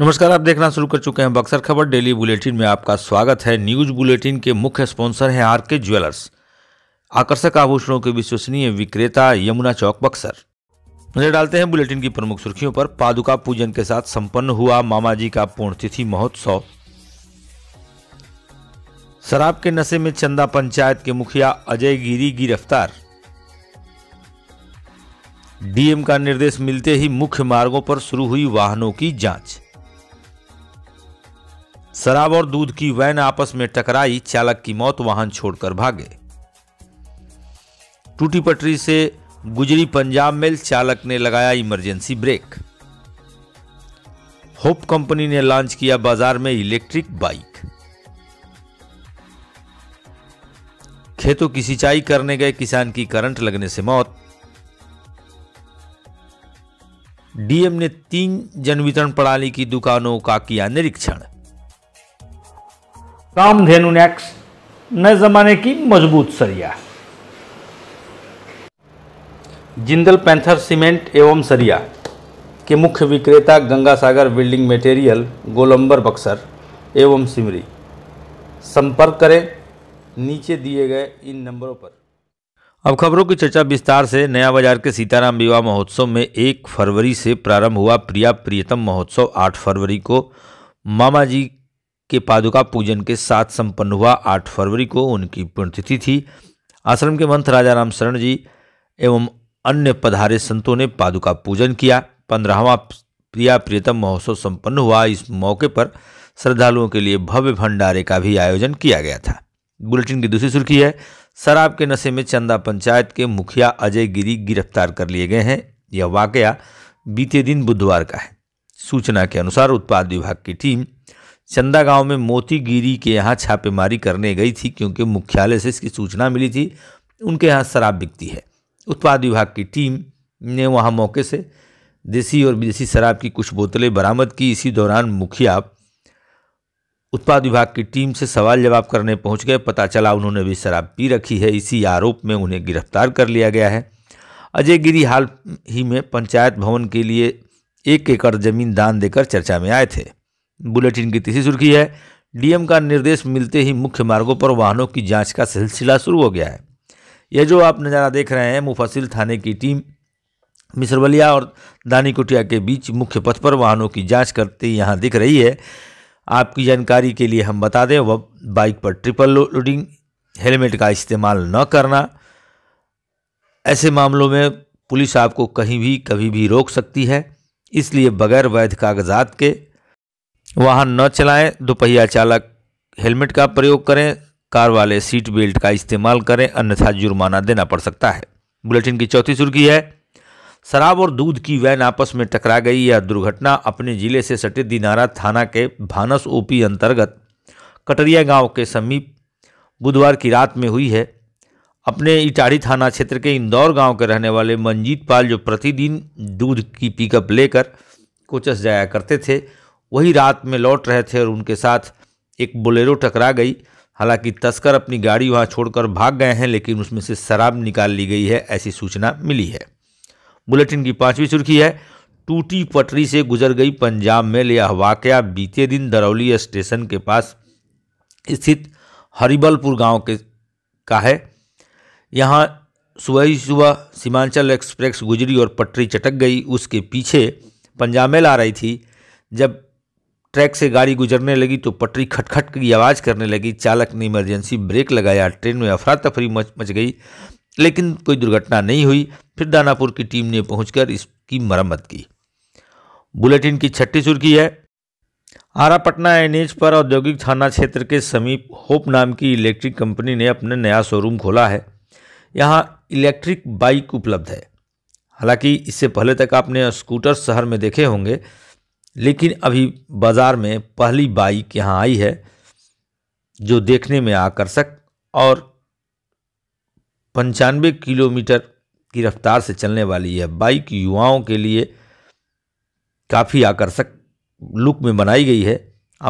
नमस्कार आप देखना शुरू कर चुके हैं बक्सर खबर डेली बुलेटिन में आपका स्वागत है न्यूज बुलेटिन के मुख्य स्पॉन्सर हैं आर के ज्वेलर्स आकर्षक आभूषणों के विश्वसनीय विक्रेता यमुना चौक बक्सर नजर डालते हैं बुलेटिन की प्रमुख सुर्खियों पर पादुका पूजन के साथ संपन्न हुआ मामा जी का पूर्णतिथि महोत्सव शराब के नशे में चंदा पंचायत के मुखिया अजय गिरी गिरफ्तार डीएम का निर्देश मिलते ही मुख्य मार्गों पर शुरू हुई वाहनों की जांच शराब और दूध की वैन आपस में टकराई चालक की मौत वाहन छोड़कर भागे टूटी पटरी से गुजरी पंजाब मेल चालक ने लगाया इमरजेंसी ब्रेक होप कंपनी ने लॉन्च किया बाजार में इलेक्ट्रिक बाइक खेतों की सिंचाई करने गए किसान की करंट लगने से मौत डीएम ने तीन जनवितरण प्रणाली की दुकानों का किया निरीक्षण कामधेनु नेक्स नए ज़माने की मजबूत सरिया जिंदल पैंथर सीमेंट एवं सरिया के मुख्य विक्रेता गंगा सागर बिल्डिंग मटेरियल गोलंबर बक्सर एवं सिमरी संपर्क करें नीचे दिए गए इन नंबरों पर अब खबरों की चर्चा विस्तार से नया बाजार के सीताराम विवाह महोत्सव में एक फरवरी से प्रारंभ हुआ प्रिया प्रियतम महोत्सव आठ फरवरी को मामा जी के पादुका पूजन के साथ संपन्न हुआ आठ फरवरी को उनकी पुण्यतिथि थी आश्रम के मंथ राजा राम शरण जी एवं अन्य पधारे संतों ने पादुका पूजन किया पंद्रहवा प्रिया प्रियतम महोत्सव संपन्न हुआ इस मौके पर श्रद्धालुओं के लिए भव्य भंडारे का भी आयोजन किया गया था बुलेटिन की दूसरी सुर्खी है शराब के नशे में चंदा पंचायत के मुखिया अजय गिरी गिरफ्तार कर लिए गए हैं यह वाकया बीते दिन बुधवार का है सूचना के अनुसार उत्पाद विभाग की टीम चंदा गांव में मोती गिरी के यहाँ छापेमारी करने गई थी क्योंकि मुख्यालय से इसकी सूचना मिली थी उनके यहाँ शराब बिकती है उत्पाद विभाग की टीम ने वहाँ मौके से देसी और विदेशी शराब की कुछ बोतलें बरामद की इसी दौरान मुखिया उत्पाद विभाग की टीम से सवाल जवाब करने पहुंच गए पता चला उन्होंने भी शराब पी रखी है इसी आरोप में उन्हें गिरफ्तार कर लिया गया है अजय गिरी हाल ही में पंचायत भवन के लिए एक एकड़ जमीन दान देकर चर्चा में आए थे बुलेटिन की तीसरी सुर्खी है डीएम का निर्देश मिलते ही मुख्य मार्गों पर वाहनों की जांच का सिलसिला शुरू हो गया है यह जो आप नज़ारा देख रहे हैं मुफसिल थाने की टीम मिसरवलिया और दानी कुटिया के बीच मुख्य पथ पर वाहनों की जांच करते यहाँ दिख रही है आपकी जानकारी के लिए हम बता दें वह बाइक पर ट्रिपल लोडिंग हेलमेट का इस्तेमाल न करना ऐसे मामलों में पुलिस आपको कहीं भी कभी भी रोक सकती है इसलिए बगैर वैध कागजात के वाहन न चलाएं दोपहिया चालक हेलमेट का प्रयोग करें कार वाले सीट बेल्ट का इस्तेमाल करें अन्यथा जुर्माना देना पड़ सकता है बुलेटिन की चौथी सुर्खी है शराब और दूध की वैन आपस में टकरा गई यह दुर्घटना अपने जिले से सटे दिनारा थाना के भानस ओपी अंतर्गत कटरिया गांव के समीप बुधवार की रात में हुई है अपने इटाड़ी थाना क्षेत्र के इंदौर गांव के रहने वाले मंजीत पाल जो प्रतिदिन दूध की पिकअप लेकर कोचस जाया करते थे वही रात में लौट रहे थे और उनके साथ एक बोलेरो टकरा गई हालांकि तस्कर अपनी गाड़ी वहां छोड़कर भाग गए हैं लेकिन उसमें से शराब निकाल ली गई है ऐसी सूचना मिली है बुलेटिन की पांचवी सुर्खी है टूटी पटरी से गुजर गई पंजाब मेल यह वाकया बीते दिन दरौली स्टेशन के पास स्थित हरिबलपुर गांव के का है यहाँ सुबह ही सुबह सीमांचल एक्सप्रेस गुजरी और पटरी चटक गई उसके पीछे पंजाब मेल आ रही थी जब ट्रैक से गाड़ी गुजरने लगी तो पटरी खटखट की आवाज़ करने लगी चालक ने इमरजेंसी ब्रेक लगाया ट्रेन में अफरा तफरी मच मच गई लेकिन कोई दुर्घटना नहीं हुई फिर दानापुर की टीम ने पहुंचकर इसकी मरम्मत की बुलेटिन की छठी सुर्खी है आरा पटना एन पर औद्योगिक थाना क्षेत्र के समीप होप नाम की इलेक्ट्रिक कंपनी ने अपने नया शोरूम खोला है यहाँ इलेक्ट्रिक बाइक उपलब्ध है हालांकि इससे पहले तक आपने स्कूटर शहर में देखे होंगे लेकिन अभी बाज़ार में पहली बाइक यहाँ आई है जो देखने में आकर्षक और पंचानवे किलोमीटर की रफ्तार से चलने वाली है बाइक युवाओं के लिए काफ़ी आकर्षक लुक में बनाई गई है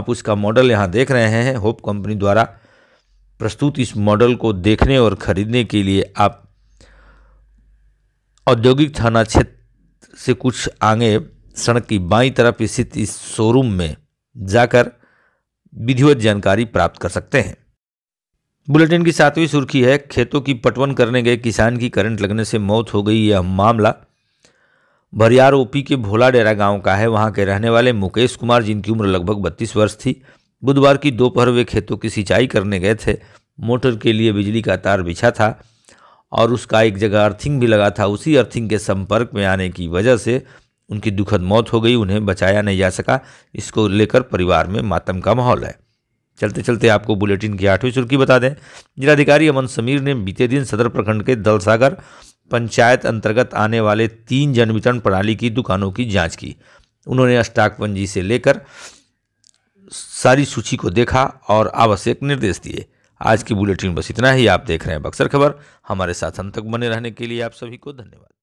आप उसका मॉडल यहाँ देख रहे हैं होप कंपनी द्वारा प्रस्तुत इस मॉडल को देखने और ख़रीदने के लिए आप औद्योगिक थाना क्षेत्र से कुछ आगे सड़क की बाई तरफ स्थित इस शोरूम में जाकर विधिवत जानकारी प्राप्त कर सकते हैं बुलेटिन की सातवीं सुर्खी है खेतों की पटवन करने गए किसान की करंट लगने से मौत हो गई यह मामला भरियार ओपी के भोला डेरा गांव का है वहां के रहने वाले मुकेश कुमार जिनकी उम्र लगभग बत्तीस वर्ष थी बुधवार की दोपहर वे खेतों की सिंचाई करने गए थे मोटर के लिए बिजली का तार बिछा था और उसका एक जगह अर्थिंग भी लगा था उसी अर्थिंग के संपर्क में आने की वजह से उनकी दुखद मौत हो गई उन्हें बचाया नहीं जा सका इसको लेकर परिवार में मातम का माहौल है चलते चलते आपको बुलेटिन की आठवीं सुर्खी बता दें जिलाधिकारी अमन समीर ने बीते दिन सदर प्रखंड के दलसागर पंचायत अंतर्गत आने वाले तीन जनवितरण प्रणाली की दुकानों की जांच की उन्होंने स्टाक पंजी से लेकर सारी सूची को देखा और आवश्यक निर्देश दिए आज की बुलेटिन बस इतना ही आप देख रहे हैं बक्सर खबर हमारे साथ अंत तक बने रहने के लिए आप सभी को धन्यवाद